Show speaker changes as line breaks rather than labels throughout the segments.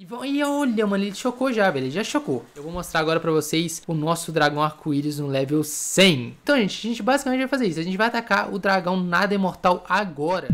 E, e olha, mano, ele chocou já, velho. Ele já chocou. Eu vou mostrar agora pra vocês o nosso dragão arco-íris no level 100. Então, gente, a gente basicamente vai fazer isso. A gente vai atacar o dragão nada imortal agora.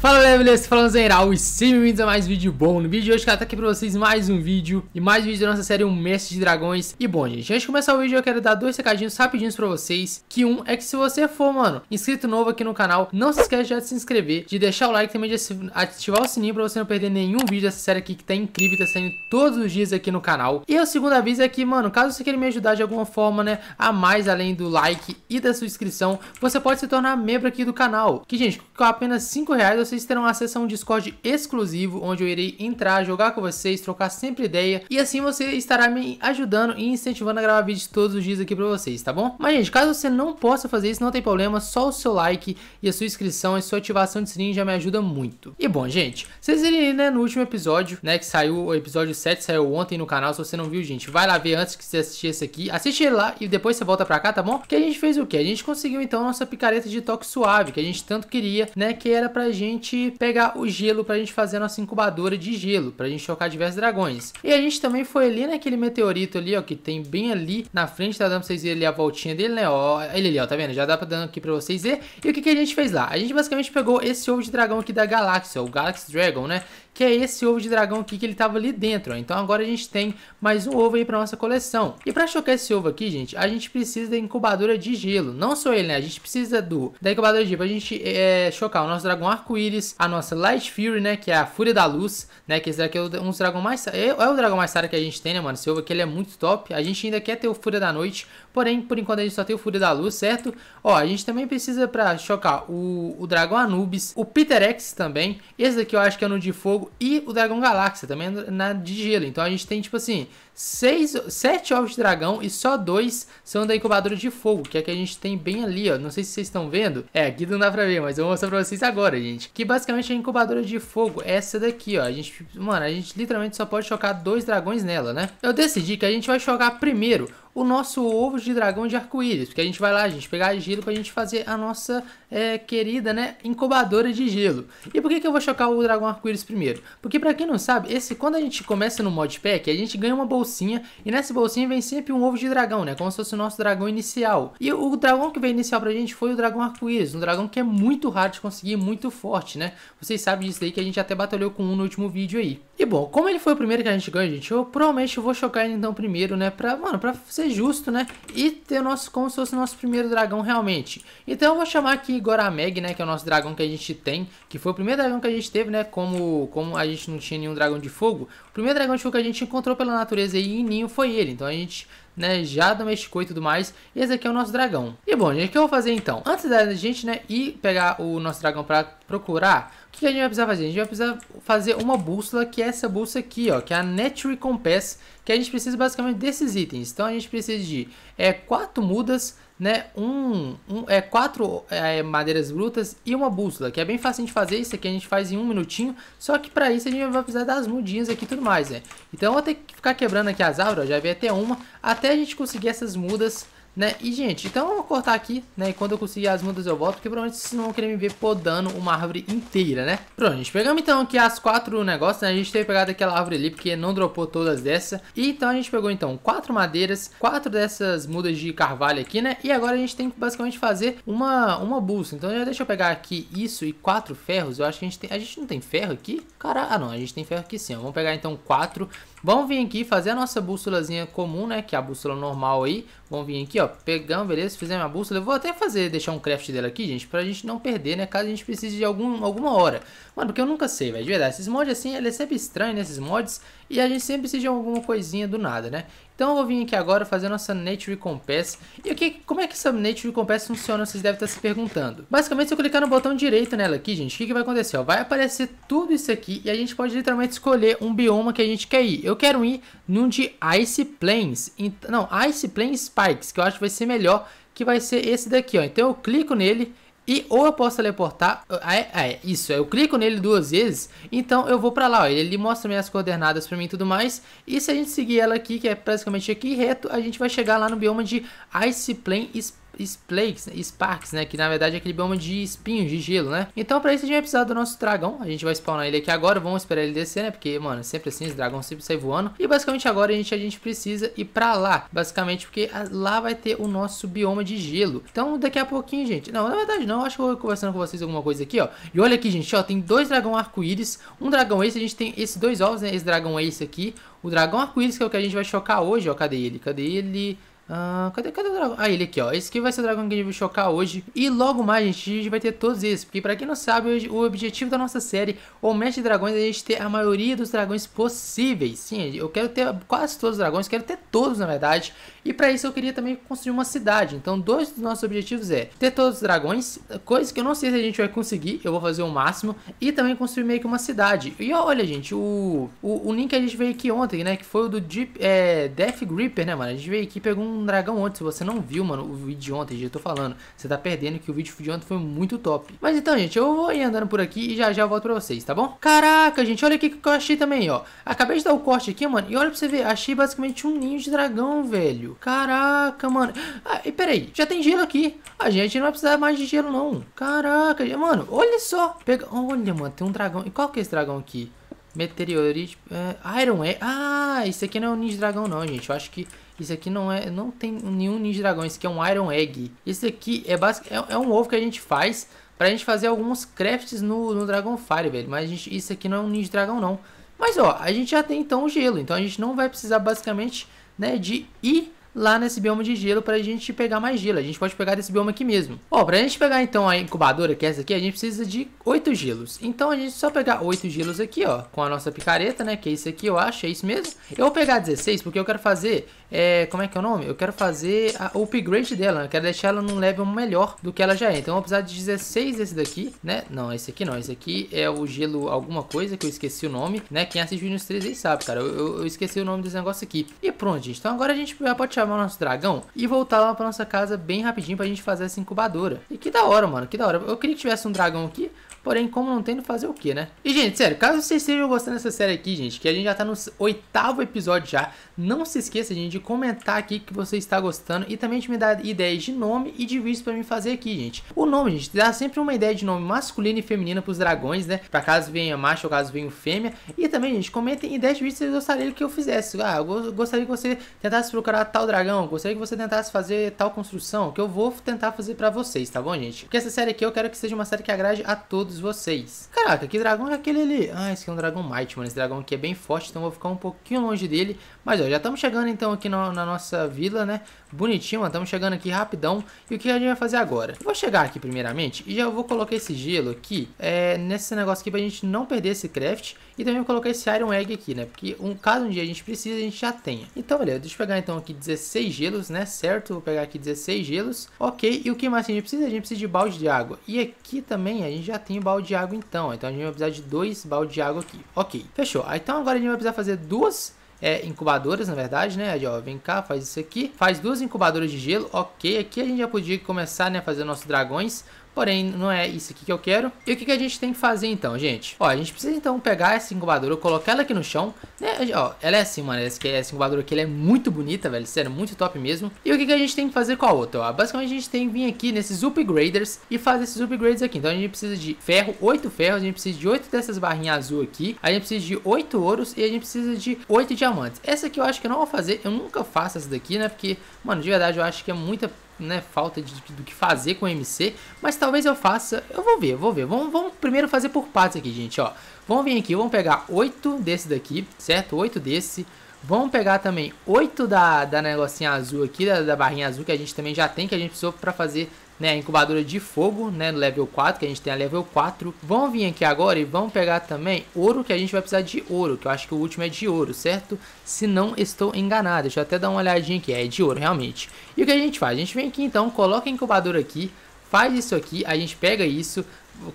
Fala galera, beleza? Falando Zeral e sejam bem-vindos a mais um vídeo bom No vídeo de hoje, cara, tá aqui pra vocês mais um vídeo E mais um vídeo da nossa série Um Mestre de Dragões E bom, gente, antes de começar o vídeo eu quero dar dois recadinhos rapidinhos pra vocês Que um é que se você for, mano, inscrito novo aqui no canal Não se esquece já de se inscrever, de deixar o like também de ativar o sininho pra você não perder nenhum vídeo dessa série aqui Que tá incrível, tá saindo todos os dias aqui no canal E o segundo aviso é que, mano, caso você queira me ajudar de alguma forma, né A mais além do like e da sua inscrição Você pode se tornar membro aqui do canal Que, gente, com apenas 5 reais vocês terão acesso a um Discord exclusivo, onde eu irei entrar, jogar com vocês, trocar sempre ideia, e assim você estará me ajudando e incentivando a gravar vídeos todos os dias aqui pra vocês, tá bom? Mas, gente, caso você não possa fazer isso, não tem problema, só o seu like e a sua inscrição e sua ativação de sininho já me ajuda muito. E, bom, gente, vocês irem, né, no último episódio, né, que saiu o episódio 7, saiu ontem no canal, se você não viu, gente, vai lá ver antes que você assistir esse aqui, assiste ele lá e depois você volta pra cá, tá bom? Que a gente fez o quê? A gente conseguiu, então, nossa picareta de toque suave, que a gente tanto queria, né, que era pra gente gente pegar o gelo pra gente fazer a nossa incubadora de gelo, pra gente chocar diversos dragões. E a gente também foi ali naquele meteorito ali, ó, que tem bem ali na frente, tá dando pra vocês verem ali a voltinha dele, né, ó, ele ali, ó, tá vendo? Já dá pra dando aqui pra vocês ver. E o que, que a gente fez lá? A gente basicamente pegou esse ovo de dragão aqui da Galáxia, o Galaxy Dragon, né, que é esse ovo de dragão aqui que ele tava ali dentro. Ó. Então agora a gente tem mais um ovo aí para nossa coleção. E para chocar esse ovo aqui, gente, a gente precisa da incubadora de gelo. Não só ele, né? A gente precisa do da incubadora de gelo pra gente é, chocar o nosso dragão arco-íris, a nossa Light Fury, né? Que é a Fúria da Luz, né? Que esse daqui é um dos dragões mais... É, é o dragão mais raro que a gente tem, né, mano? Esse ovo aqui, ele é muito top. A gente ainda quer ter o Fúria da Noite, porém, por enquanto a gente só tem o Fúria da Luz, certo? Ó, a gente também precisa para chocar o, o dragão Anubis, o Peter X também. Esse daqui eu acho que é no de fogo e o Dragon Galáxia também na, de gelo. Então a gente tem, tipo assim, seis, sete ovos de dragão e só dois são da incubadora de fogo, que é que a gente tem bem ali, ó. Não sei se vocês estão vendo. É, aqui não dá pra ver, mas eu vou mostrar pra vocês agora, gente. Que basicamente é a incubadora de fogo, essa daqui, ó. A gente, mano, a gente literalmente só pode chocar dois dragões nela, né? Eu decidi que a gente vai chocar primeiro o nosso ovo de dragão de arco-íris, porque a gente vai lá, a gente, pegar gelo pra gente fazer a nossa é, querida, né, incubadora de gelo. E por que, que eu vou chocar o dragão arco-íris primeiro? Porque pra quem não sabe, esse quando a gente começa no modpack, a gente ganha uma bolsa bolsinha. E nessa bolsinha vem sempre um ovo de dragão, né? Como se fosse o nosso dragão inicial. E o dragão que veio inicial pra gente foi o dragão arco-íris. Um dragão que é muito raro de conseguir, muito forte, né? Vocês sabem disso aí que a gente até batalhou com um no último vídeo aí. E bom, como ele foi o primeiro que a gente ganhou, gente, eu provavelmente vou chocar ele então primeiro, né? Pra, mano, pra ser justo, né? E ter o nosso, como se fosse o nosso primeiro dragão realmente. Então eu vou chamar aqui Gorameg, né? Que é o nosso dragão que a gente tem. Que foi o primeiro dragão que a gente teve, né? Como, como a gente não tinha nenhum dragão de fogo primeiro dragão de fogo que a gente encontrou pela natureza aí em ninho foi ele. Então a gente né, já domesticou e tudo mais. E esse aqui é o nosso dragão. E bom, gente, o que eu vou fazer então? Antes da gente, né, ir pegar o nosso dragão para procurar, o que a gente vai precisar fazer? A gente vai precisar fazer uma bússola, que é essa bússola aqui, ó, que é a Net Compass, que a gente precisa basicamente desses itens. Então a gente precisa de é, quatro mudas, né, um, um, é, quatro é, madeiras brutas e uma bússola, que é bem fácil de fazer, isso aqui a gente faz em um minutinho, só que para isso a gente vai precisar das mudinhas aqui e tudo mais, né. Então eu vou ter que ficar quebrando aqui as árvores, ó, já vi até uma, até a gente conseguir essas mudas né? E, gente, então eu vou cortar aqui, né? E quando eu conseguir as mudas eu volto, porque provavelmente vocês não vão querer me ver podando uma árvore inteira, né? Pronto, gente, pegamos então aqui as quatro negócios, né? A gente teve pegado aquela árvore ali, porque não dropou todas dessa. E então a gente pegou, então, quatro madeiras, quatro dessas mudas de carvalho aqui, né? E agora a gente tem que basicamente fazer uma, uma bolsa. Então já deixa eu pegar aqui isso e quatro ferros. Eu acho que a gente tem... A gente não tem ferro aqui? Cara, ah, não, a gente tem ferro aqui sim, ó. Vamos pegar então quatro. Vamos vir aqui fazer a nossa bússolazinha comum, né? Que é a bússola normal aí. Vamos vir aqui, ó pegamos, beleza, fizemos a bússola. Eu vou até fazer, deixar um craft dela aqui, gente, pra gente não perder, né? Caso a gente precise de algum, alguma hora. Mano, porque eu nunca sei, velho, de verdade. Esses mods assim, ele é sempre estranho, né? Esses mods. E a gente sempre precisa de alguma coisinha do nada, né? Então eu vou vir aqui agora fazer nossa Nature Compass. E o que, como é que essa Nature Compass funciona? Vocês devem estar se perguntando. Basicamente, se eu clicar no botão direito nela aqui, gente, o que, que vai acontecer? Ó, vai aparecer tudo isso aqui e a gente pode literalmente escolher um bioma que a gente quer ir. Eu quero ir num de Ice Plains. Não, Ice Plains Spikes, que eu acho que vai ser melhor, que vai ser esse daqui, ó. Então eu clico nele e ou eu posso teleportar. é, é, isso. Eu clico nele duas vezes. Então eu vou pra lá. Ó, ele, ele mostra minhas coordenadas para mim e tudo mais. E se a gente seguir ela aqui, que é basicamente aqui reto, a gente vai chegar lá no bioma de Ice Plain Space. Splakes, né? Sparks, né? Que na verdade é aquele bioma de espinhos, de gelo, né? Então pra isso a gente vai precisar do nosso dragão. A gente vai spawnar ele aqui agora, vamos esperar ele descer, né? Porque, mano, é sempre assim, os dragões sempre saem voando. E basicamente agora a gente, a gente precisa ir pra lá, basicamente, porque lá vai ter o nosso bioma de gelo. Então daqui a pouquinho, gente... Não, na verdade não, acho que eu vou conversando com vocês alguma coisa aqui, ó. E olha aqui, gente, ó, tem dois dragão arco-íris, um dragão esse a gente tem esses dois ovos, né? Esse dragão é esse aqui, o dragão arco-íris que é o que a gente vai chocar hoje, ó. Cadê ele? Cadê ele? Ah, cadê, cadê o dragão? Ah, ele aqui, ó. Esse aqui vai ser o dragão que a gente vai chocar hoje. E logo mais, gente, a gente vai ter todos esses. Porque pra quem não sabe, o objetivo da nossa série, o Mestre Dragões, é a gente ter a maioria dos dragões possíveis. Sim, eu quero ter quase todos os dragões. Quero ter todos, na verdade. E pra isso eu queria também construir uma cidade. Então, dois dos nossos objetivos é ter todos os dragões. Coisa que eu não sei se a gente vai conseguir. Eu vou fazer o máximo. E também construir meio que uma cidade. E olha, gente, o, o, o link que a gente veio aqui ontem, né? Que foi o do Deep, é, Death Gripper, né, mano? A gente veio aqui e pegou um um dragão ontem. Se você não viu, mano, o vídeo de ontem, já tô falando. Você tá perdendo que o vídeo de ontem foi muito top. Mas então, gente, eu vou ir andando por aqui e já já volto pra vocês, tá bom? Caraca, gente, olha o que eu achei também, ó. Acabei de dar o corte aqui, mano. E olha pra você ver, achei basicamente um ninho de dragão, velho. Caraca, mano. Ah, e peraí, já tem gelo aqui. A gente não vai precisar mais de gelo, não. Caraca, mano, olha só. Pega... Olha, mano, tem um dragão. E qual que é esse dragão aqui? Meteorite. É, Iron é. Ah, isso aqui não é um ninja dragão, não, gente. Eu acho que isso aqui não é, não tem nenhum Ninja Dragão, isso aqui é um Iron Egg. Isso aqui é, é, é um ovo que a gente faz pra gente fazer alguns crafts no, no Dragonfire, velho. Mas gente, isso aqui não é um Ninja Dragão, não. Mas, ó, a gente já tem então o gelo, então a gente não vai precisar basicamente, né, de ir lá nesse bioma de gelo para a gente pegar mais gelo. A gente pode pegar desse bioma aqui mesmo. Ó, para a gente pegar então a incubadora, que é essa aqui, a gente precisa de 8 gelos. Então a gente só pegar 8 gelos aqui, ó, com a nossa picareta, né, que é isso aqui, eu acho, é isso mesmo. Eu vou pegar 16 porque eu quero fazer, é, como é que é o nome? Eu quero fazer o upgrade dela, né? eu quero deixar ela num level melhor do que ela já é. Então eu vou precisar de 16 desse daqui, né? Não, esse aqui não, esse aqui é o gelo alguma coisa, que eu esqueci o nome, né? Quem assiste vídeos 3 aí sabe, cara, eu, eu, eu, esqueci o nome desse negócio aqui. E pronto, gente, então agora a gente já pode chamar chamar o nosso dragão e voltar lá pra nossa casa bem rapidinho pra gente fazer essa incubadora. E que da hora, mano, que da hora. Eu queria que tivesse um dragão aqui Porém, como não tendo, fazer o que, né? E, gente, sério, caso vocês estejam gostando dessa série aqui, gente, que a gente já tá no oitavo episódio já, não se esqueça, gente, de comentar aqui que você está gostando e também de me dar ideias de nome e de vídeos pra mim fazer aqui, gente. O nome, gente, dá sempre uma ideia de nome masculino e feminino pros dragões, né? Pra caso venha macho ou caso venha fêmea. E também, gente, comentem ideias de vídeos que vocês gostariam que eu fizesse. Ah, eu gostaria que você tentasse procurar tal dragão, gostaria que você tentasse fazer tal construção, que eu vou tentar fazer pra vocês, tá bom, gente? Porque essa série aqui eu quero que seja uma série que agrade a todos todos vocês. Caraca, que dragão é aquele ali? Ah, esse aqui é um dragão Might, mano. Esse dragão aqui é bem forte, então vou ficar um pouquinho longe dele. Mas, ó, já estamos chegando então aqui no, na nossa vila, né? Bonitinho, mano. Estamos chegando aqui rapidão. E o que a gente vai fazer agora? Vou chegar aqui primeiramente e já vou colocar esse gelo aqui é, nesse negócio aqui pra gente não perder esse craft. E também vou colocar esse Iron Egg aqui, né? Porque um, caso um dia a gente precise, a gente já tenha. Então, olha, deixa eu pegar então aqui 16 gelos, né? Certo? Vou pegar aqui 16 gelos. Ok, e o que mais a gente precisa? A gente precisa de balde de água. E aqui também a gente já tem o balde de água então. Então a gente vai precisar de dois baldes de água aqui. Ok, fechou. Ah, então agora a gente vai precisar fazer duas é, incubadoras, na verdade, né? Ó, vem cá, faz isso aqui. Faz duas incubadoras de gelo, ok. Aqui a gente já podia começar né, a fazer nossos dragões. Porém, não é isso aqui que eu quero. E o que, que a gente tem que fazer então, gente? Ó, a gente precisa então pegar essa incubadora, colocar ela aqui no chão. Né? Ó, ela é assim, mano. Essa, essa incubadora aqui é muito bonita, velho. Sério, muito top mesmo. E o que, que a gente tem que fazer com a outra? Ó? Basicamente, a gente tem que vir aqui nesses upgraders e fazer esses upgrades aqui. Então, a gente precisa de ferro, oito ferros. A gente precisa de oito dessas barrinhas azul aqui. A gente precisa de oito ouros e a gente precisa de oito diamantes. Essa aqui eu acho que eu não vou fazer. Eu nunca faço essa daqui, né? Porque, mano, de verdade, eu acho que é muita né, falta de, do que fazer com o MC, mas talvez eu faça, eu vou ver, vou ver. Vamos, vamos primeiro fazer por partes aqui, gente, ó. Vamos vir aqui, vamos pegar 8 desse daqui, certo? 8 desse. Vamos pegar também 8 da, da negocinha azul aqui, da, da barrinha azul que a gente também já tem, que a gente precisou para fazer né, a incubadora de fogo, né, no level 4, que a gente tem a level 4. Vão vir aqui agora e vão pegar também ouro, que a gente vai precisar de ouro, que eu acho que o último é de ouro, certo? Se não estou enganado, deixa eu até dar uma olhadinha aqui, é de ouro realmente. E o que a gente faz? A gente vem aqui então, coloca a incubadora aqui, faz isso aqui, a gente pega isso,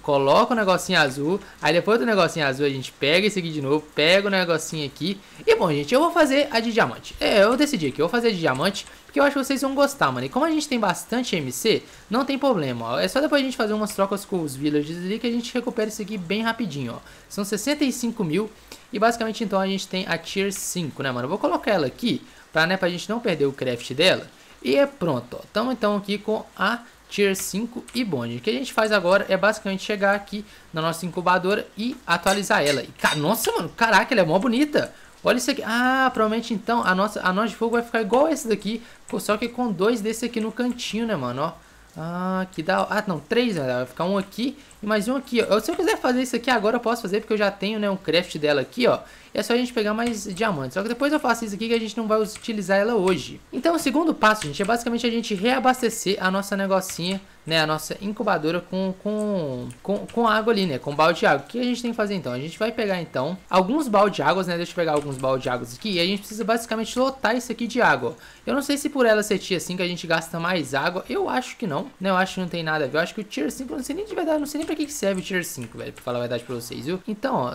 coloca o um negocinho azul, aí depois do negocinho azul a gente pega esse aqui de novo, pega o negocinho aqui. E bom, gente, eu vou fazer a de diamante. É, eu decidi aqui, eu vou fazer a de diamante, porque eu acho que vocês vão gostar, mano. E como a gente tem bastante MC, não tem problema, ó. É só depois a gente fazer umas trocas com os villagers ali que a gente recupera isso aqui bem rapidinho, ó. São 65 mil e basicamente então a gente tem a Tier 5, né, mano? Eu vou colocar ela aqui, pra, né, pra gente não perder o craft dela. E é pronto, ó. Tamo então aqui com a Tier 5 e Bond. O que a gente faz agora é basicamente chegar aqui na nossa incubadora e atualizar ela. E, cara, nossa, mano, caraca, ela é mó bonita. Olha isso aqui. Ah, provavelmente então a nossa a noz de fogo vai ficar igual essa daqui, só que com dois desse aqui no cantinho, né, mano, ó. Ah, que dá. Ah, não, três, né? Vai ficar um aqui e mais um aqui. Ó. Se eu quiser fazer isso aqui agora, eu posso fazer, porque eu já tenho, né, um craft dela aqui, ó. E é só a gente pegar mais diamantes. Só que depois eu faço isso aqui que a gente não vai utilizar ela hoje. Então, o segundo passo, gente, é basicamente a gente reabastecer a nossa negocinha né, a nossa incubadora com, com, com, com água ali, né, com balde de água. O que a gente tem que fazer então? A gente vai pegar então alguns balde de águas, né, deixa eu pegar alguns balde de águas aqui e a gente precisa basicamente lotar isso aqui de água. Eu não sei se por ela ser tier assim 5 a gente gasta mais água, eu acho que não, né, eu acho que não tem nada a ver, eu acho que o tier 5, eu não sei nem de verdade, não sei nem pra que serve o tier 5, velho, pra falar a verdade pra vocês, viu? Então, ó,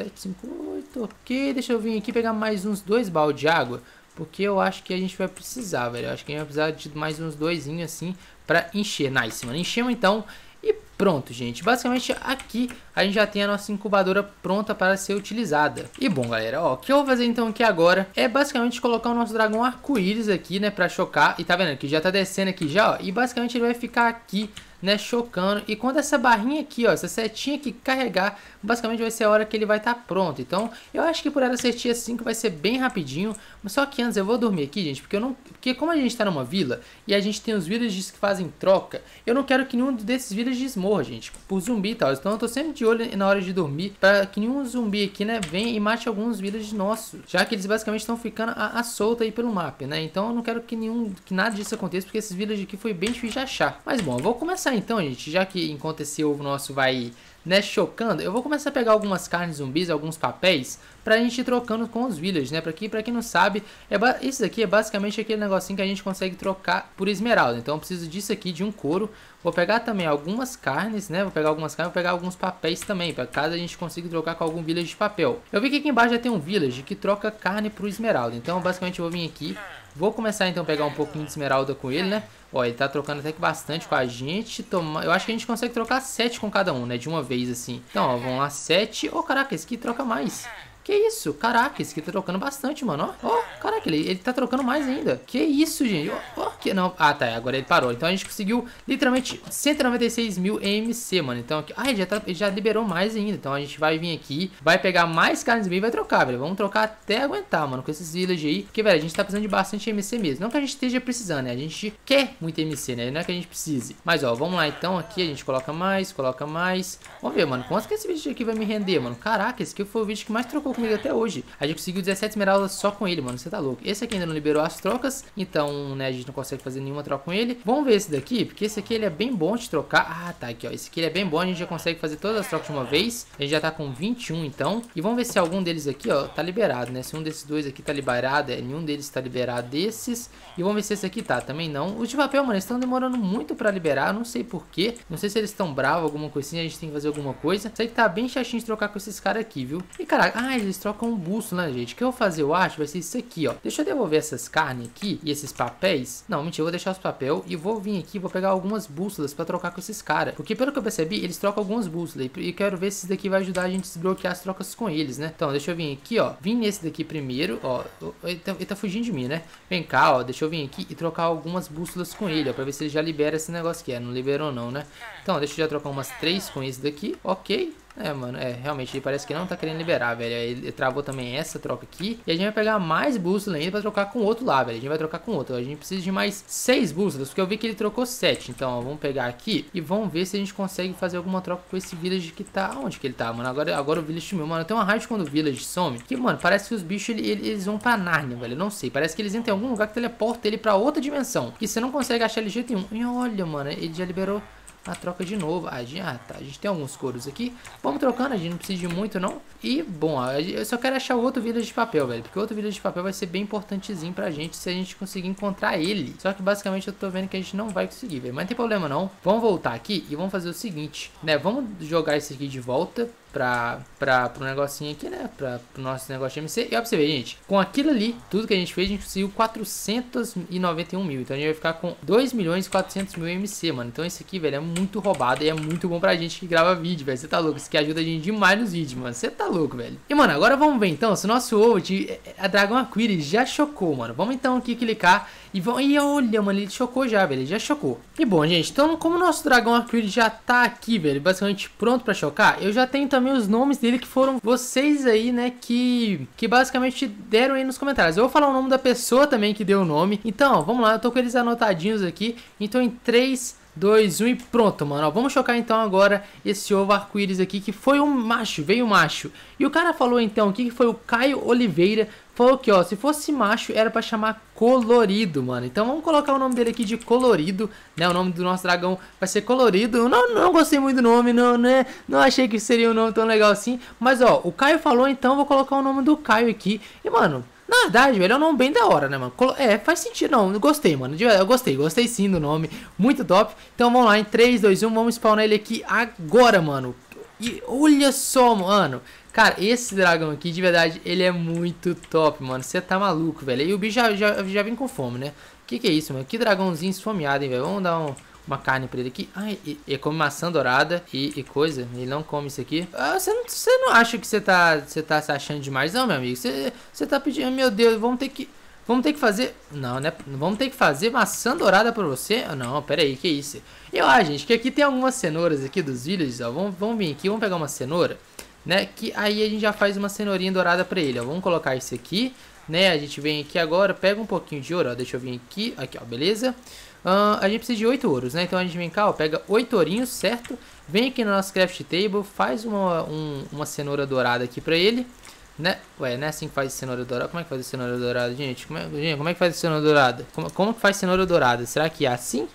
8, ok, deixa eu vir aqui pegar mais uns dois balde de água. Porque eu acho que a gente vai precisar, velho. Eu acho que a gente vai precisar de mais uns doisinhos assim para encher. Nice, mano. Enchemos então e pronto, gente. Basicamente aqui a gente já tem a nossa incubadora pronta para ser utilizada. E bom, galera, ó, o que eu vou fazer então aqui agora é basicamente colocar o nosso dragão arco-íris aqui, né, para chocar. E tá vendo que já tá descendo aqui já, ó, e basicamente ele vai ficar aqui né, chocando. E quando essa barrinha aqui, ó, essa setinha que carregar, basicamente vai ser a hora que ele vai estar tá pronto. Então, eu acho que por ela ser tia 5 vai ser bem rapidinho. Mas só que antes eu vou dormir aqui, gente, porque eu não, porque como a gente está numa vila e a gente tem os villages que fazem troca, eu não quero que nenhum desses villages morra, gente, por zumbi e tal. Então, eu tô sempre de olho na hora de dormir para que nenhum zumbi aqui, né, venha e mate alguns villages nossos, já que eles basicamente estão ficando à, solta aí pelo mapa, né? Então, eu não quero que nenhum que nada disso aconteça, porque esses villages aqui foi bem difícil de achar. Mas bom, eu vou começar começar então, gente, já que enquanto esse ovo nosso vai né, chocando, eu vou começar a pegar algumas carnes zumbis, alguns papéis, pra gente ir trocando com os villagers, né? Pra, aqui, pra quem não sabe, é isso é basicamente aquele negocinho que a gente consegue trocar por esmeralda. Então eu preciso disso aqui, de um couro. Vou pegar também algumas carnes, né? Vou pegar algumas carnes, vou pegar alguns papéis também, pra caso a gente consiga trocar com algum village de papel. Eu vi que aqui embaixo já tem um village que troca carne por esmeralda. Então basicamente eu vou vir aqui, Vou começar então a pegar um pouquinho de esmeralda com ele, né? Ó, ele tá trocando até que bastante com a gente. Toma... Eu acho que a gente consegue trocar 7 com cada um, né? De uma vez, assim. Então, ó, vamos lá, 7. Ô, oh, caraca, esse aqui troca mais. Que isso? Caraca, esse aqui tá trocando bastante, mano. Ó, ó, caraca, ele, ele tá trocando mais ainda. Que isso, gente? Ó, ó, que não. Ah, tá, agora ele parou. Então a gente conseguiu literalmente 196 mil EMC, mano. Então aqui. Ah, ele já, tá, ele já liberou mais ainda. Então a gente vai vir aqui, vai pegar mais carnes e vai trocar, velho. Vamos trocar até aguentar, mano, com esses village aí. Porque, velho, a gente tá precisando de bastante MC mesmo. Não que a gente esteja precisando, né? A gente quer muito MC, né? Não é que a gente precise. Mas, ó, vamos lá então. Aqui a gente coloca mais, coloca mais. Vamos ver, mano, quanto que esse vídeo aqui vai me render, mano. Caraca, esse aqui foi o vídeo que mais trocou comigo até hoje. A gente conseguiu 17 esmeraldas só com ele, mano. Você tá louco. Esse aqui ainda não liberou as trocas, então, né, a gente não consegue fazer nenhuma troca com ele. Vamos ver esse daqui, porque esse aqui ele é bem bom de trocar. Ah, tá aqui, ó. Esse aqui ele é bem bom, a gente já consegue fazer todas as trocas de uma vez. A gente já tá com 21, então. E vamos ver se algum deles aqui, ó, tá liberado, né? Se um desses dois aqui tá liberado, é, nenhum deles tá liberado desses. E vamos ver se esse aqui tá, também não. Os de papel, mano, eles estão demorando muito pra liberar, não sei porquê. Não sei se eles estão bravos, alguma coisinha, assim, a gente tem que fazer alguma coisa. Isso aí tá bem chatinho de trocar com esses caras aqui, viu? E caraca, ah, eles eles trocam um busto né, gente. O que eu vou fazer, eu acho, vai ser isso aqui, ó. Deixa eu devolver essas carnes aqui e esses papéis. Não, mentira, eu vou deixar os papéis e vou vir aqui, vou pegar algumas bússolas pra trocar com esses caras. Porque pelo que eu percebi, eles trocam algumas bússolas. E quero ver se isso daqui vai ajudar a gente a desbloquear as trocas com eles, né? Então, deixa eu vir aqui, ó. Vim nesse daqui primeiro, ó. Ele tá, ele tá fugindo de mim, né? Vem cá, ó. Deixa eu vir aqui e trocar algumas bússolas com ele, ó. Pra ver se ele já libera esse negócio que é. Não liberou não, né? Então, deixa eu já trocar umas três com esse daqui. Ok. É, mano, é, realmente, ele parece que não tá querendo liberar, velho. Ele travou também essa troca aqui. E a gente vai pegar mais bússola ainda pra trocar com outro lá, velho. A gente vai trocar com outro. A gente precisa de mais seis bússolas, porque eu vi que ele trocou sete. Então, ó, vamos pegar aqui e vamos ver se a gente consegue fazer alguma troca com esse village que tá... Onde que ele tá, mano? Agora, agora o village sumiu. Mano, tem uma raid quando o village some, que, mano, parece que os bichos, ele, eles vão pra Narnia, velho. Eu não sei, parece que eles entram em algum lugar que teleporta ele pra outra dimensão. E você não consegue achar ele de jeito nenhum. E olha, mano, ele já liberou a troca de novo. Ah, ah, tá, a gente tem alguns coros aqui. Vamos trocando, a gente não precisa de muito, não. E, bom, eu só quero achar outro village de papel, velho. Porque outro village de papel vai ser bem importantezinho pra gente se a gente conseguir encontrar ele. Só que, basicamente, eu tô vendo que a gente não vai conseguir, velho. Mas não tem problema, não. Vamos voltar aqui e vamos fazer o seguinte, né? Vamos jogar esse aqui de volta pra, pra, pro negocinho aqui, né? Pra, pro nosso negócio de MC. E ó, pra você ver, gente, com aquilo ali, tudo que a gente fez, a gente conseguiu 491 mil. Então a gente vai ficar com 2 milhões e 400 mil MC, mano. Então isso aqui, velho, é muito roubado e é muito bom pra gente que grava vídeo, velho. Você tá louco? Isso aqui ajuda a gente demais nos vídeos, mano. Você tá louco, velho. E, mano, agora vamos ver então se o nosso ovo de é, é, a Dragon Aquiri já chocou, mano. Vamos então aqui clicar e vão. E olha, mano, ele chocou já, velho. Ele já chocou. E bom, gente, então como o nosso Dragon Aquiri já tá aqui, velho, basicamente pronto pra chocar, eu já tenho também também os nomes dele que foram vocês aí, né, que, que basicamente deram aí nos comentários. Eu vou falar o nome da pessoa também que deu o nome. Então, vamos lá, eu tô com eles anotadinhos aqui. Então, em 3, 2, 1 e pronto, mano. Ó, vamos chocar então agora esse ovo arco-íris aqui, que foi um macho, veio um macho. E o cara falou então aqui que foi o Caio Oliveira, Falou que, ó, se fosse macho, era pra chamar Colorido, mano. Então vamos colocar o nome dele aqui de Colorido, né? O nome do nosso dragão vai ser Colorido. Não, não gostei muito do nome, não, né? Não achei que seria um nome tão legal assim. Mas, ó, o Caio falou, então vou colocar o nome do Caio aqui. E, mano, na verdade, velho, é um nome bem da hora, né, mano? É, faz sentido, não. Gostei, mano. Eu gostei, gostei sim do nome. Muito top. Então vamos lá, em 3, 2, 1, vamos spawnar ele aqui agora, mano. E olha só, mano. Cara, esse dragão aqui, de verdade, ele é muito top, mano. Você tá maluco, velho. E o bicho já, já, já vem com fome, né? Que que é isso, mano? Que dragãozinho esfomeado, hein, velho. Vamos dar um uma carne pra ele aqui. Ai, ele come maçã dourada e, e, coisa. Ele não come isso aqui. Ah, você não, você não acha que você tá, você tá se achando demais, não, meu amigo? Você, você tá pedindo, meu Deus, vamos ter que. Vamos ter que fazer. Não, né? Vamos ter que fazer maçã dourada pra você? Ah, não, pera aí, que isso? Eu, ah, gente, que aqui tem algumas cenouras aqui dos villages, ó. Vamos, vamos vir aqui, vamos pegar uma cenoura né? Que aí a gente já faz uma cenourinha dourada para ele, ó. Vamos colocar isso aqui, né? A gente vem aqui agora, pega um pouquinho de ouro, ó. Deixa eu vir aqui, aqui, ó, beleza? Uh, a gente precisa de oito ouros, né? Então a gente vem cá, ó, pega oito ourinhos, certo? Vem aqui no nosso craft table, faz uma, um, uma cenoura dourada aqui pra ele, né? Ué, não é assim que faz cenoura dourada? Como é que faz cenoura dourada, gente? Como é, gente, como é que faz cenoura dourada? Como, como que faz cenoura dourada? Será que é assim?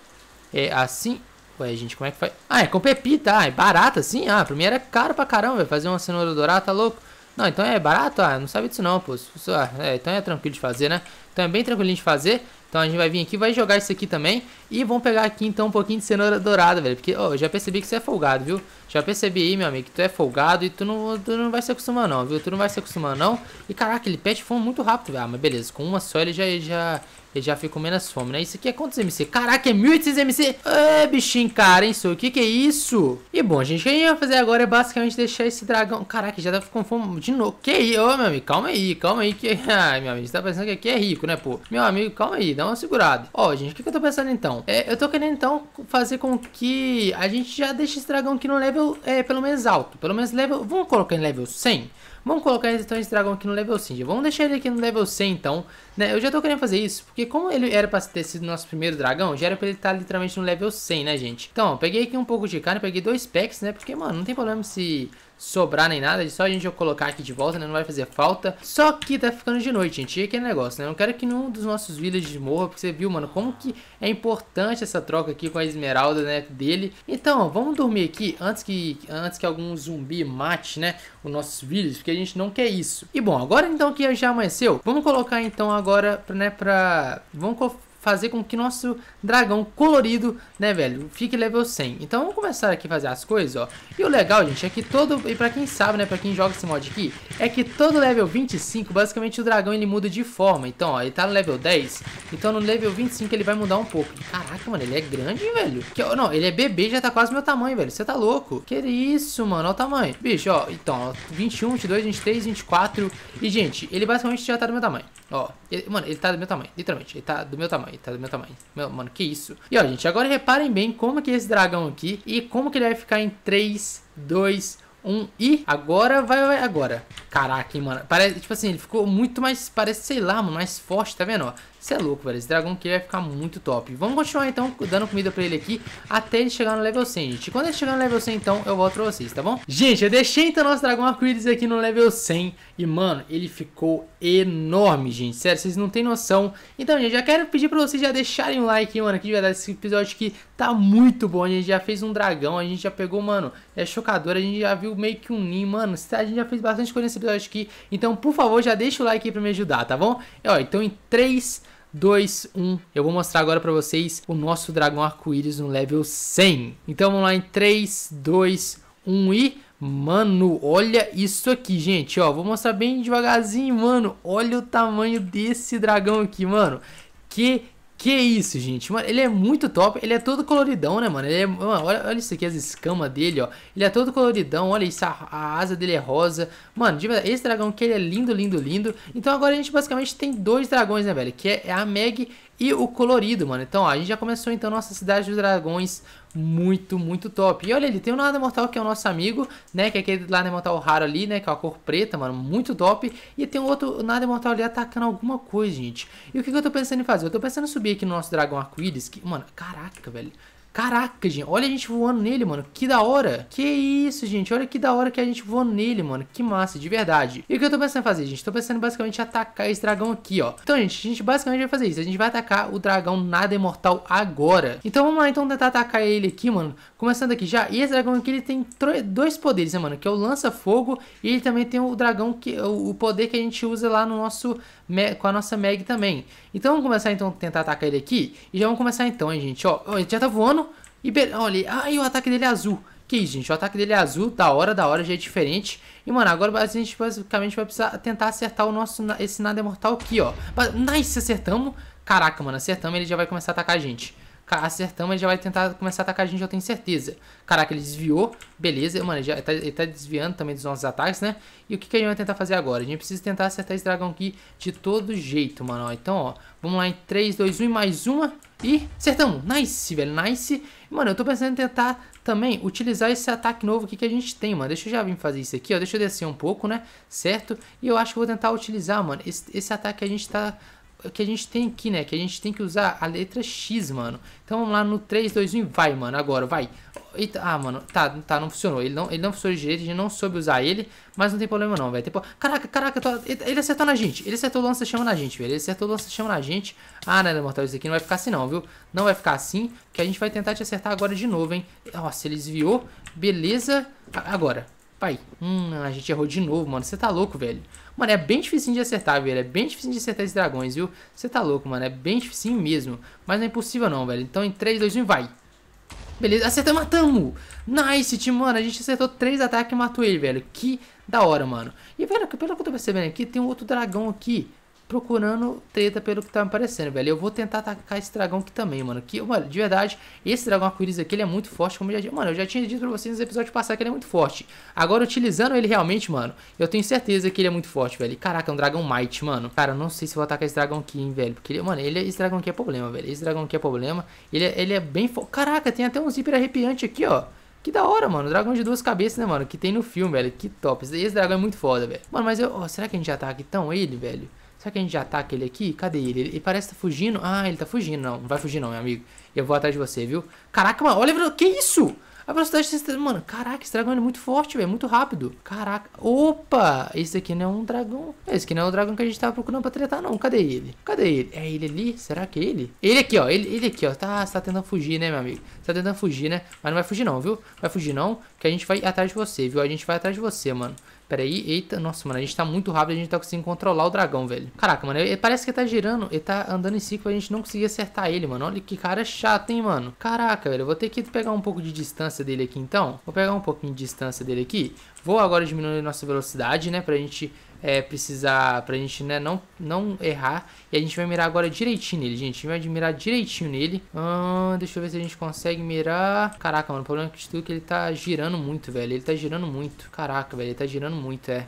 É assim? Ué, gente, como é que faz? Ah, é com pepita. Tá? Ah, é barato assim? Ah, pra mim era caro pra caramba, Fazer uma cenoura dourada, tá louco? Não, então é barato? Ah, não sabe disso não, pô. Ah, é, então é tranquilo de fazer, né? Então é bem tranquilinho de fazer. Então a gente vai vir aqui, vai jogar isso aqui também. E vamos pegar aqui então um pouquinho de cenoura dourada, velho. Porque, ó, oh, eu já percebi que você é folgado, viu? Já percebi aí, meu amigo, que tu é folgado e tu não, tu não vai se acostumar não, viu? Tu não vai se acostumar não. E caraca, ele pet foi muito rápido, velho. Ah, mas beleza, com uma só ele já, já, e já fico menos fome, né? Isso aqui é quantos MC? Caraca, é 1.800 MC! É, bichinho cara, hein, O que que é isso? E bom, gente, o que a gente vai fazer agora é basicamente deixar esse dragão... Caraca, já tá com fome de novo. Que aí? Ô, meu amigo, calma aí, calma aí. Que... Ai, meu amigo, você tá pensando que aqui é rico, né, pô? Meu amigo, calma aí, dá uma segurada. Ó, gente, o que que eu tô pensando então? É, eu tô querendo, então, fazer com que a gente já deixe esse dragão aqui no level, é, pelo menos alto. Pelo menos level... Vamos colocar em level 100? Vamos colocar então esse dragão aqui no level 100. Vamos deixar ele aqui no level 100 então, né? Eu já tô querendo fazer isso, porque como ele era pra ter sido nosso primeiro dragão, já era pra ele estar tá literalmente no level 100, né, gente? Então, ó, peguei aqui um pouco de carne, peguei dois packs, né? Porque, mano, não tem problema se sobrar nem nada, é só a gente colocar aqui de volta, né? Não vai fazer falta. Só que tá ficando de noite, gente. E aquele negócio, né? Eu não quero que nenhum dos nossos villages morra, porque você viu, mano, como que é importante essa troca aqui com a esmeralda, né, dele. Então, ó, vamos dormir aqui antes que, antes que algum zumbi mate, né, os nossos villages, porque a gente não quer isso. E bom, agora então que já amanheceu, vamos colocar então agora, né, pra... Vamos fazer com que nosso dragão colorido, né, velho, fique level 100. Então vamos começar aqui a fazer as coisas, ó. E o legal, gente, é que todo... E pra quem sabe, né, pra quem joga esse mod aqui, é que todo level 25, basicamente o dragão ele muda de forma. Então, ó, ele tá no level 10, então no level 25 ele vai mudar um pouco. Caraca, mano, ele é grande, velho. Que, não, ele é bebê já tá quase meu tamanho, velho. Você tá louco? Que isso, mano, olha o tamanho. Bicho, ó, então, ó, 21, 22, 23, 24. E, gente, ele basicamente já tá do meu tamanho. Ó, ele, mano, ele tá do meu tamanho, literalmente. Ele tá do meu tamanho, tá do meu tamanho. Meu, mano, que isso. E ó, gente, agora reparem bem como que é esse dragão aqui e como que ele vai ficar em 3, 2, 1 e agora vai, vai agora. Caraca, hein, mano. Parece, tipo assim, ele ficou muito mais, parece, sei lá, mano, mais forte, tá vendo? Ó, você é louco, velho. Esse dragão que vai ficar muito top. Vamos continuar, então, dando comida pra ele aqui até ele chegar no level 100, gente. Quando ele chegar no level 100, então, eu volto pra vocês, tá bom? Gente, eu deixei, então, nosso dragão arco aqui no level 100. E, mano, ele ficou enorme, gente. Sério, vocês não têm noção. Então, gente, já quero pedir pra vocês já deixarem um like, mano, aqui, de verdade. Esse episódio aqui tá muito bom. A gente já fez um dragão, a gente já pegou, mano, é chocador. A gente já viu meio que um ninho, mano. Tá, a gente já fez bastante coisa nesse episódio aqui. Então, por favor, já deixa o like aí pra me ajudar, tá bom? E, ó, então, em 3... 2, 1. Eu vou mostrar agora para vocês o nosso dragão arco-íris no level 100. Então vamos lá em 3, 2, 1 e... Mano, olha isso aqui, gente, ó, vou mostrar bem devagarzinho, mano, olha o tamanho desse dragão aqui, mano, que que isso, gente. Mano, ele é muito top. Ele é todo coloridão, né, mano? Ele é, mano, olha, olha isso aqui, as escamas dele, ó. Ele é todo coloridão. Olha isso, a, a asa dele é rosa. Mano, esse dragão aqui, ele é lindo, lindo, lindo. Então agora a gente basicamente tem dois dragões, né, velho? Que é a Meg e o colorido, mano. Então, ó, a gente já começou, então, nossa cidade dos dragões muito, muito top. E olha, ele tem o Nada Mortal, que é o nosso amigo, né? Que é aquele Nada Mortal raro ali, né? Que é a cor preta, mano. Muito top. E tem outro Nada Mortal ali atacando alguma coisa, gente. E o que, que eu tô pensando em fazer? Eu tô pensando em subir aqui no nosso dragão arco-íris. Que... Mano, caraca, velho. Caraca, gente, olha a gente voando nele, mano. Que da hora. Que isso, gente. Olha que da hora que a gente voando nele, mano. Que massa, de verdade. E o que eu tô pensando em fazer, gente? Tô pensando basicamente atacar esse dragão aqui, ó. Então, gente, a gente basicamente vai fazer isso. A gente vai atacar o dragão nada imortal agora. Então, vamos lá, então, tentar atacar ele aqui, mano. Começando aqui já. E esse dragão aqui, ele tem dois poderes, né, mano? Que é o lança-fogo e ele também tem o dragão, que o poder que a gente usa lá no nosso... Com a nossa Meg também. Então, vamos começar, então, tentar atacar ele aqui. E já vamos começar, então, hein, gente. Ó, ele já tá voando. E be... olha, aí ah, o ataque dele é azul. Que isso, gente, o ataque dele é azul, da hora, da hora, já é diferente. E, mano, agora a gente basicamente vai precisar tentar acertar o nosso, esse nada mortal aqui, ó. Nice, acertamos. Caraca, mano, acertamos, ele já vai começar a atacar a gente acertamos, ele já vai tentar começar a atacar a gente, eu tenho certeza. Caraca, ele desviou. Beleza, mano, ele, já tá, ele tá desviando também dos nossos ataques, né? E o que, que a gente vai tentar fazer agora? A gente precisa tentar acertar esse dragão aqui de todo jeito, mano. Ó, então, ó, vamos lá em 3, 2, 1 e mais uma. E acertamos. Nice, velho, nice. Mano, eu tô pensando em tentar também utilizar esse ataque novo aqui que a gente tem, mano. Deixa eu já vir fazer isso aqui, ó. Deixa eu descer um pouco, né? Certo? E eu acho que vou tentar utilizar, mano, esse, esse ataque que a gente tá que a gente tem aqui, né? Que a gente tem que usar a letra X, mano. Então vamos lá no 3, 2, 1 vai, mano. Agora, vai. Eita, ah, mano, tá, tá, não funcionou. Ele não, ele não funcionou direito, a gente não soube usar ele, mas não tem problema não, velho. Tem... Caraca, caraca, tô... ele acertou na gente. Ele acertou o lança chama na gente, velho. Ele acertou o lança chama na gente. Ah, né, né, Mortal, isso aqui não vai ficar assim não, viu? Não vai ficar assim, que a gente vai tentar te acertar agora de novo, hein. Nossa, ele desviou. Beleza. Agora, pai. Hum, a gente errou de novo, mano. Você tá louco, velho. Mano, é bem difícil de acertar, velho. É bem difícil de acertar esses dragões, viu? Você tá louco, mano. É bem difícil mesmo. Mas não é impossível não, velho. Então em 3, 2, 1 vai. Beleza, acertamos, matamos. Nice, time, mano. A gente acertou três ataques e matou ele, velho. Que da hora, mano. E, velho, pelo que eu tô percebendo aqui, tem um outro dragão aqui procurando treta pelo que tá me parecendo, velho. Eu vou tentar atacar esse dragão aqui também, mano. Que, mano, de verdade, esse dragão arco-íris aqui, ele é muito forte, como eu já tinha... Mano, eu já tinha dito pra vocês nos episódios passados que ele é muito forte. Agora, utilizando ele realmente, mano, eu tenho certeza que ele é muito forte, velho. Caraca, é um dragão might, mano. Cara, eu não sei se vou atacar esse dragão aqui, hein, velho. Porque, ele, mano, ele, é, esse dragão aqui é problema, velho. Esse dragão aqui é problema. Ele, é, ele é bem forte. Caraca, tem até um zíper arrepiante aqui, ó. Que da hora, mano. Dragão de duas cabeças, né, mano? Que tem no filme, velho. Que top. Esse dragão é muito foda, velho. Mano, mas eu... Oh, será que a gente já tá aqui ele, velho? Será que a gente já tá ataca ele aqui? Cadê ele? Ele parece que tá fugindo. Ah, ele tá fugindo. Não, não vai fugir não, meu amigo. Eu vou atrás de você, viu? Caraca, mano, olha, que isso? A velocidade desse... Mano, caraca, esse dragão é muito forte, velho. Muito rápido. Caraca. Opa! Esse aqui não é um dragão. Esse aqui não é o dragão que a gente tava procurando pra tretar, não. Cadê ele? Cadê ele? É ele ali? Será que é ele? Ele aqui, ó. Ele, ele aqui, ó. Tá, tá tentando fugir, né, meu amigo? Tá tentando fugir, né? Mas não vai fugir, não, viu? Vai fugir, não. Que a gente vai atrás de você, viu? A gente vai atrás de você, mano. Pera aí, eita, nossa, mano, a gente tá muito rápido, a gente tá conseguindo controlar o dragão, velho. Caraca, mano, ele, parece que ele tá girando, ele tá andando em ciclo, a gente não conseguia acertar ele, mano. Olha que cara chato, hein, mano. Caraca, velho, eu vou ter que pegar um pouco de distância dele aqui, então. Vou pegar um pouquinho de distância dele aqui. Vou agora diminuir nossa velocidade, né, pra gente é, precisar, pra gente né, não, não errar. E a gente vai mirar agora direitinho nele, gente. A gente vai mirar direitinho nele. Ah, deixa eu ver se a gente consegue mirar. Caraca, mano, o problema é que ele tá girando muito, velho. Ele tá girando muito. Caraca, velho, ele tá girando muito, é.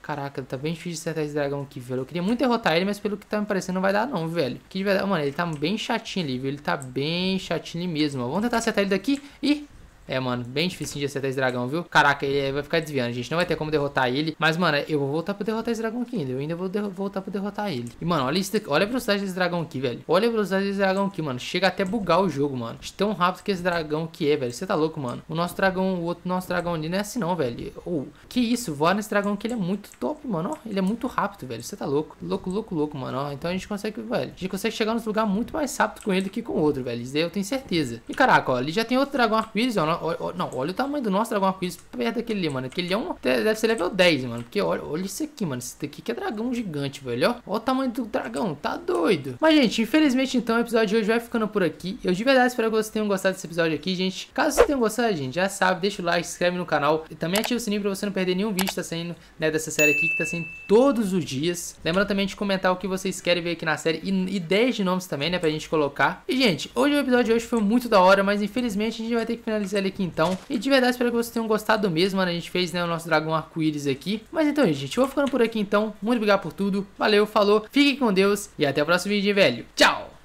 Caraca, tá bem difícil acertar esse dragão aqui, velho. Eu queria muito derrotar ele, mas pelo que tá me parecendo, não vai dar não, velho. Que de verdade, Mano, ele tá bem chatinho ali, viu? Ele tá bem chatinho ali mesmo. Ó. Vamos tentar acertar ele daqui e... É, mano, bem difícil de acertar esse dragão, viu? Caraca, ele é, vai ficar desviando, gente. Não vai ter como derrotar ele. Mas, mano, é, eu vou voltar pra derrotar esse dragão aqui ainda. Eu ainda vou voltar pra derrotar ele. E, mano, olha, isso, olha a velocidade desse dragão aqui, velho. Olha a velocidade desse dragão aqui, mano. Chega até bugar o jogo, mano. De tão rápido que esse dragão que é, velho. Você tá louco, mano. O nosso dragão, o outro nosso dragão ali não é assim não, velho. oh, que isso, voar nesse dragão que ele é muito top, mano. ele é muito rápido, velho. Você tá louco. Louco, louco, louco, mano. então a gente consegue, velho. A gente consegue chegar nos lugares muito mais rápido com ele do que com o outro, velho. Isso daí eu tenho certeza. E, caraca, ó, ali já tem outro dragão arco-íris, ó olha, não, olha o tamanho do nosso dragão arco-íris perto daquele ali, mano. Aquele é um, deve ser level 10, mano. Porque olha, olha isso aqui, mano. isso daqui que é dragão gigante, velho. Ó, olha o tamanho do dragão, tá doido. Mas, gente, infelizmente, então, o episódio de hoje vai ficando por aqui. Eu de verdade espero que vocês tenham gostado desse episódio aqui, gente. Caso vocês tenham gostado, gente, já sabe, deixa o like, se inscreve no canal. E também ativa o sininho pra você não perder nenhum vídeo que tá saindo, né, dessa série aqui, que tá saindo todos os dias. Lembrando também de comentar o que vocês querem ver aqui na série e ideias de nomes também, né, pra gente colocar. E, gente, hoje o episódio de hoje foi muito da hora, mas infelizmente a gente vai ter que finalizar ele aqui então. E de verdade espero que vocês tenham gostado mesmo, mano. A gente fez né, o nosso dragão arco-íris aqui. Mas então, gente, eu vou ficando por aqui então. Muito obrigado por tudo. Valeu, falou. Fiquem com Deus e até o próximo vídeo, velho. Tchau!